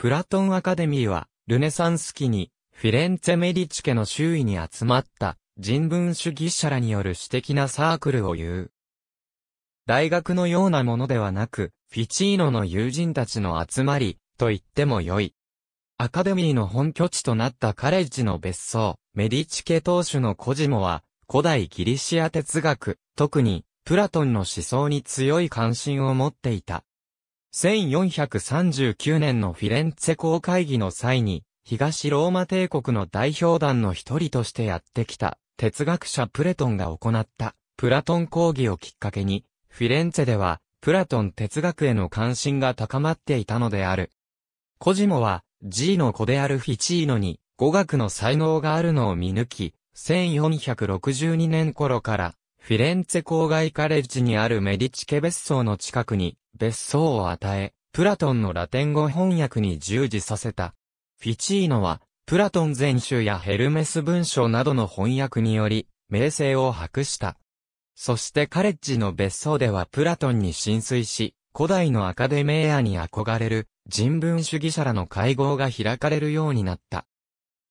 プラトンアカデミーは、ルネサンス期に、フィレンツェ・メディチ家の周囲に集まった人文主義者らによる私的なサークルを言う。大学のようなものではなく、フィチーノの友人たちの集まり、と言ってもよい。アカデミーの本拠地となったカレッジの別荘、メディチ家当主のコジモは、古代ギリシア哲学、特に、プラトンの思想に強い関心を持っていた。1439年のフィレンツェ公会議の際に、東ローマ帝国の代表団の一人としてやってきた、哲学者プレトンが行った、プラトン講義をきっかけに、フィレンツェでは、プラトン哲学への関心が高まっていたのである。コジモは、G の子であるフィチーノに、語学の才能があるのを見抜き、1462年頃から、フィレンツェ郊外カレッジにあるメディチケ別荘の近くに別荘を与え、プラトンのラテン語翻訳に従事させた。フィチーノは、プラトン全集やヘルメス文書などの翻訳により、名声を博した。そしてカレッジの別荘ではプラトンに浸水し、古代のアカデメーアに憧れる人文主義者らの会合が開かれるようになった。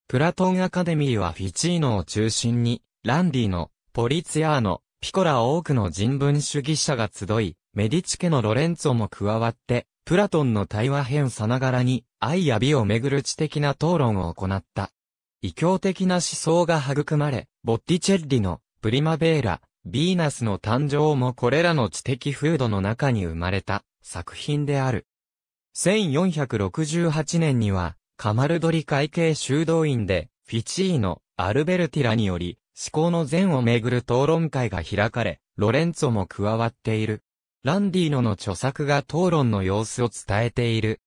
プラトンアカデミーはフィチーノを中心に、ランディのポリツィアーノ、ピコラ多くの人文主義者が集い、メディチ家のロレンツォも加わって、プラトンの対話編さながらに、愛や美をめぐる知的な討論を行った。異教的な思想が育まれ、ボッティチェッリの、プリマベーラ、ヴィーナスの誕生もこれらの知的風土の中に生まれた作品である。1468年には、カマルドリ会計修道院で、フィチーのアルベルティラにより、思考の善をめぐる討論会が開かれ、ロレンツォも加わっている。ランディーノの著作が討論の様子を伝えている。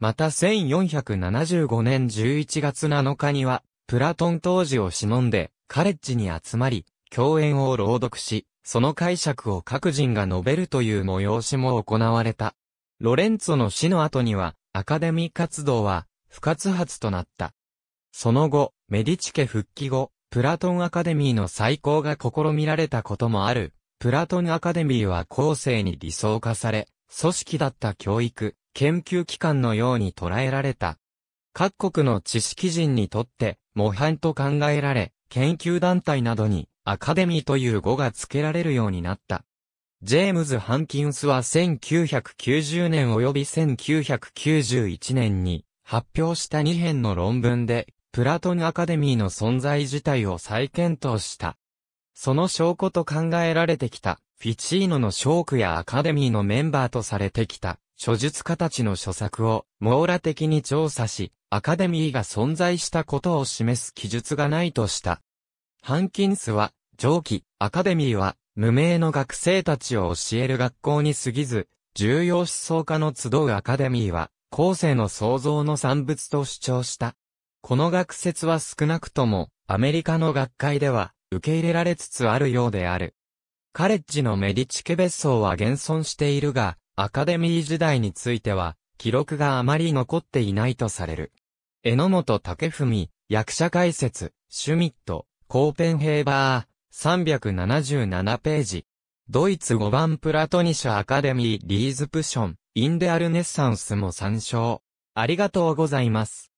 また1475年11月7日には、プラトン当時を忍んで、カレッジに集まり、教演を朗読し、その解釈を各人が述べるという催しも行われた。ロレンツォの死の後には、アカデミー活動は、不活発となった。その後、メディチ家復帰後、プラトンアカデミーの再興が試みられたこともある。プラトンアカデミーは後世に理想化され、組織だった教育、研究機関のように捉えられた。各国の知識人にとって、模範と考えられ、研究団体などに、アカデミーという語が付けられるようになった。ジェームズ・ハンキンスは1990年及び1991年に発表した2編の論文でプラトンアカデミーの存在自体を再検討した。その証拠と考えられてきた、フィチーノの証拠やアカデミーのメンバーとされてきた、諸術家たちの著作を網羅的に調査し、アカデミーが存在したことを示す記述がないとした。ハンキンスは、上記、アカデミーは、無名の学生たちを教える学校に過ぎず、重要思想家の集うアカデミーは、後世の創造の産物と主張した。この学説は少なくとも、アメリカの学会では、受け入れられつつあるようである。カレッジのメディチケ別荘は現存しているが、アカデミー時代については、記録があまり残っていないとされる。榎本武文、役者解説、シュミット、コーペンヘーバー、377ページ。ドイツ5番プラトニシャアカデミーリーズプション、インデアルネッサンスも参照。ありがとうございます。